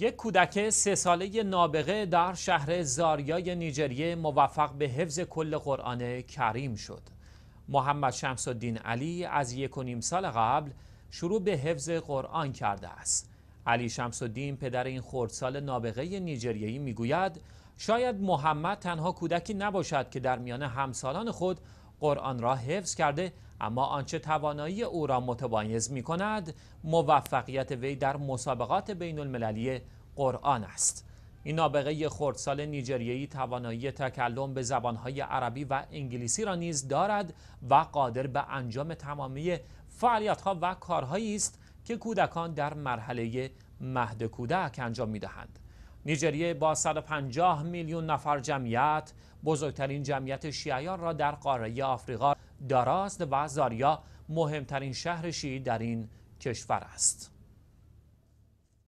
یک کودک سه ساله نابغه در شهر زاریای نیجریه موفق به حفظ کل قرآن کریم شد. محمد شمس الدین علی از یک و نیم سال قبل شروع به حفظ قرآن کرده است. علی شمس الدین پدر این خردسال نابغه نیجریه‌ای میگوید شاید محمد تنها کودکی نباشد که در میان همسالان خود قرآن را حفظ کرده اما آنچه توانایی او را متمایز می کند موفقیت وی در مسابقات بین المللی قرآن است این نابغه خردسال نیجریهی توانایی تکلم به زبانهای عربی و انگلیسی را نیز دارد و قادر به انجام تمامی فعالیتها و کارهایی است که کودکان در مرحله مهد کودک انجام دهند. نیجریه با 150 میلیون نفر جمعیت بزرگترین جمعیت شیعیان را در قاره آفریقا داراست و زاریا مهمترین شهر شیعی در این کشور است.